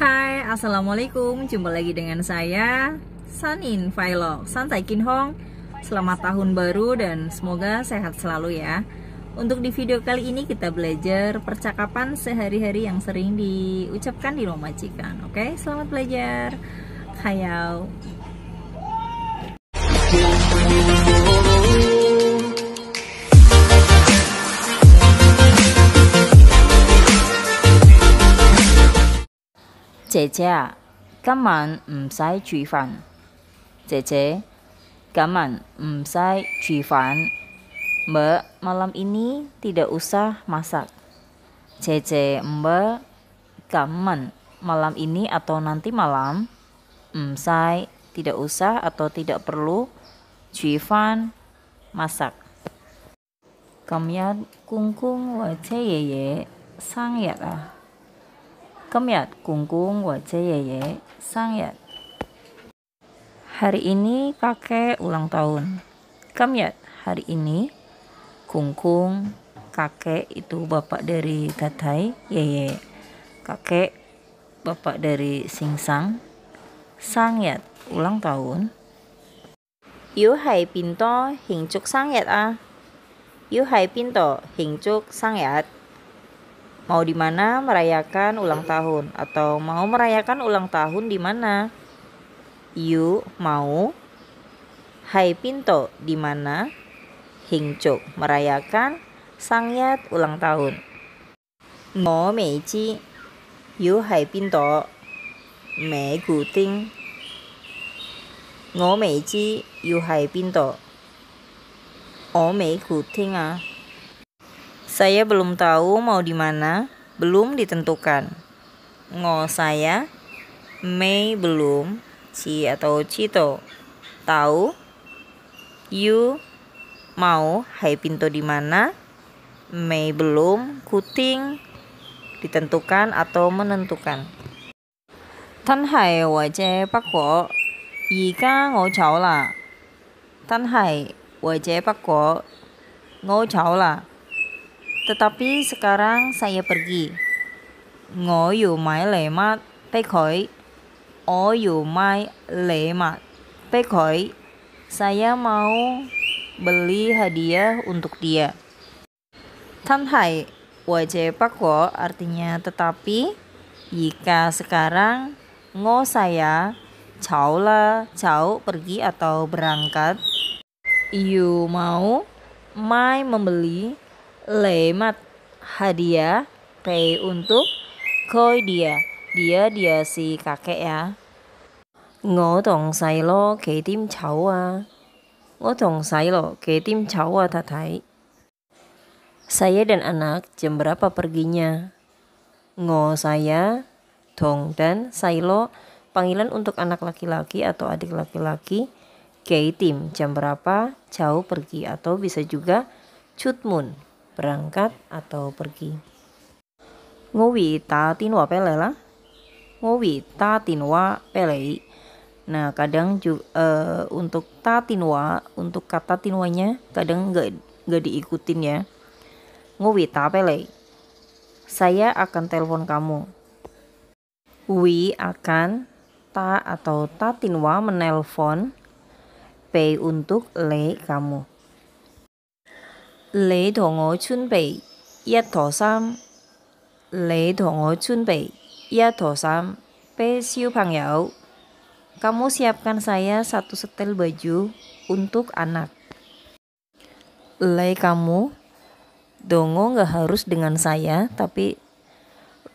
Hai, Assalamualaikum Jumpa lagi dengan saya Sanin Failo, Santai Kin Hong. Selamat tahun baru dan semoga sehat selalu ya Untuk di video kali ini kita belajar percakapan sehari-hari yang sering diucapkan di rumah cikan. Oke, selamat belajar Hayau. 姐姐啊，今晚唔使煮飯。姐姐，今晚唔使煮飯。Mbak, malam ini tidak usah masak. Cece, Mbak, kaman malam ini atau nanti malam? Msai, tidak usah atau tidak perlu. Cuifan, masak. Kamyat kungkung wajah yeye sang ya ah. Hari ini kakek ulang tahun. Kamiat hari ini kungkung kakek itu bapak dari Tatai, Yeye. Kakek bapak dari Singsang. Sangyat ulang tahun. Yu hai pinto hình sangyat ah. Yu hai pinto hình sangyat mau di mana merayakan ulang tahun atau mau merayakan ulang tahun di mana? You mau. Hai Pinto di mana? Hingcuk merayakan Sangyat ulang tahun. Mo Meiji You Hai Pinto Mei Gu Ting Ngo Meiji Yu Hai Pinto 我没古听啊。saya belum tahu mau di mana, belum ditentukan. Ngo saya, Mei belum, Ci atau Cito, tahu. You mau, Hai Pinto di mana? Mei belum, Kuting ditentukan atau menentukan. Tan hai wo jie bắc guo, yi ga ngô chào la. Tan hai jie guo, tetapi sekarang saya pergi. Ngô yu mai lemat pekoi, với khởi. yu mai lemat pekoi, Saya mau beli hadiah untuk dia. Tanhai wajah pakwo artinya tetapi jika sekarang ngo saya Cao la Cao pergi atau berangkat Yu mau Mai membeli lemat hadiah pay untuk koi dia dia dia si kakek ya ngô đồng sai lo kì tim chậu à ngô đồng sai lo kì tim chậu à tatai saya dan anak jam berapa perginya ngô saya dong dan lo panggilan untuk anak laki-laki atau adik laki-laki Kei tim jam berapa jauh pergi atau bisa juga cutmun berangkat atau pergi. Ngowi ta tinwa pele lah. Ngowi ta tinwa pele. Nah, kadang juga e, eh, untuk ta tinwa, untuk kata tinwanya kadang nggak nggak diikutin ya. Ngowi ta pele. Saya akan telepon kamu. Wi akan ta atau ta tinwa menelpon pei untuk le kamu. 你同我穿備一坨衫，你同我穿備一坨衫。Pesio kamu siapkan saya satu setel baju untuk anak. Lei kamu, dongo nggak harus dengan saya, tapi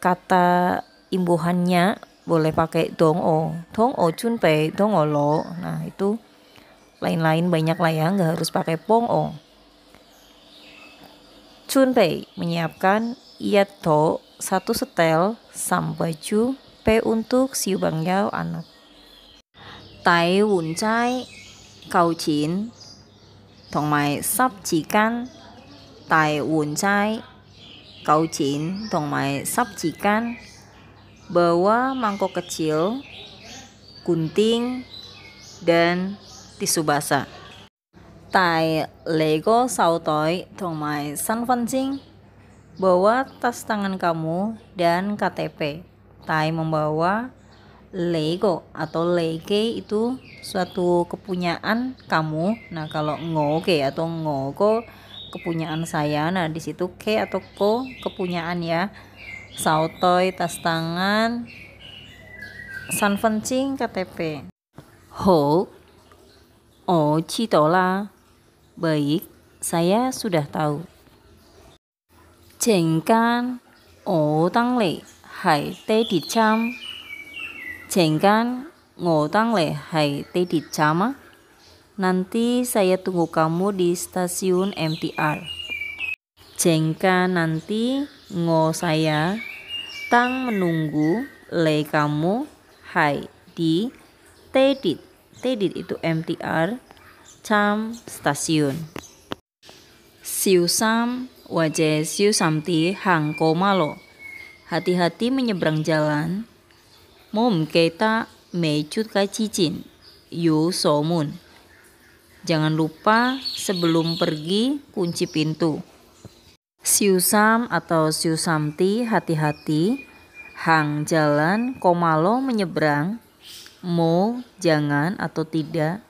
kata imbuhannya boleh pakai dongo, dongo chunpei, dongo lo. Nah itu lain-lain banyak lah ya, nggak harus pakai pongo. Chunpei menyiapkan Yato satu setel sam baju P untuk si Bang Yao anak. Tai Wun Chai Bawa mangkok kecil, gunting, dan tisu basah. Lego, Bawa tas tangan kamu dan KTP. Tai membawa Lego atau Lego itu suatu kepunyaan kamu. Nah, kalau ngoke atau ngoko kepunyaan saya. Nah, di situ ke atau ko kepunyaan ya. Sautoy, tas tangan, san KTP. Ho, oh, cito lah. Baik, saya sudah tahu. Jengkan o oh, tang le hai te di cam. Jengkan o oh, tang le hai te di cam. Ah. Nanti saya tunggu kamu di stasiun MTR. Jengkan nanti ngo saya tang menunggu le kamu hai di tedit. Tedit itu MTR Sam stasiun. Siusam wajah siusamti hang komalo. Hati-hati menyeberang jalan. Mom kita mecut ka cicin. Yu somun. Jangan lupa sebelum pergi kunci pintu. Siusam atau siusamti hati-hati. Hang jalan komalo menyeberang. Mo jangan atau tidak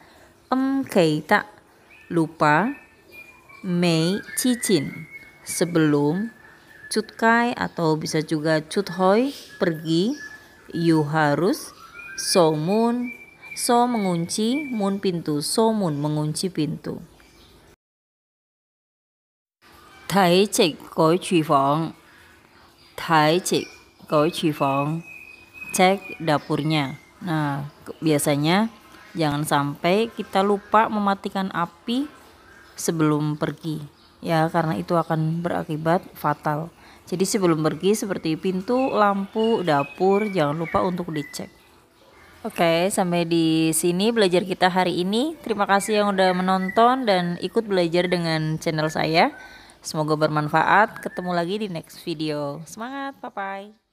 engkei tak lupa mei cicin sebelum cutkai atau bisa juga cuthoi pergi you harus So somun so mengunci mun pintu So somun mengunci pintu Thái trịch cối trì phòng Thái trịch cối trì phòng Cek dapurnya Nah biasanya Jangan sampai kita lupa mematikan api sebelum pergi, ya, karena itu akan berakibat fatal. Jadi, sebelum pergi, seperti pintu, lampu, dapur, jangan lupa untuk dicek. Oke, sampai di sini belajar kita hari ini. Terima kasih yang udah menonton dan ikut belajar dengan channel saya. Semoga bermanfaat. Ketemu lagi di next video. Semangat, bye bye.